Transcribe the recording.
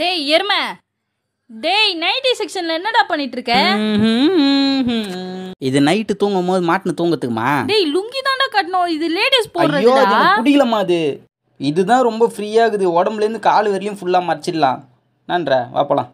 டேய் எருமை டேய் நைட்டி செக்ஷன்ல என்னடா பண்ணிட்டு இருக்க இது நைட்டு தூங்கும் போது மாட்டுன்னு தூங்கத்துக்குமா டேய் லுங்கி தாண்டா கட்டணும் இது லேடிஸ் போடுறது பிடிக்கலமா அது இதுதான் ரொம்ப ஃப்ரீயாகுது உடம்புலேருந்து கால் வரையிலும் ஃபுல்லாக மறைச்சிடலாம் நன்றா வாப்பலாம்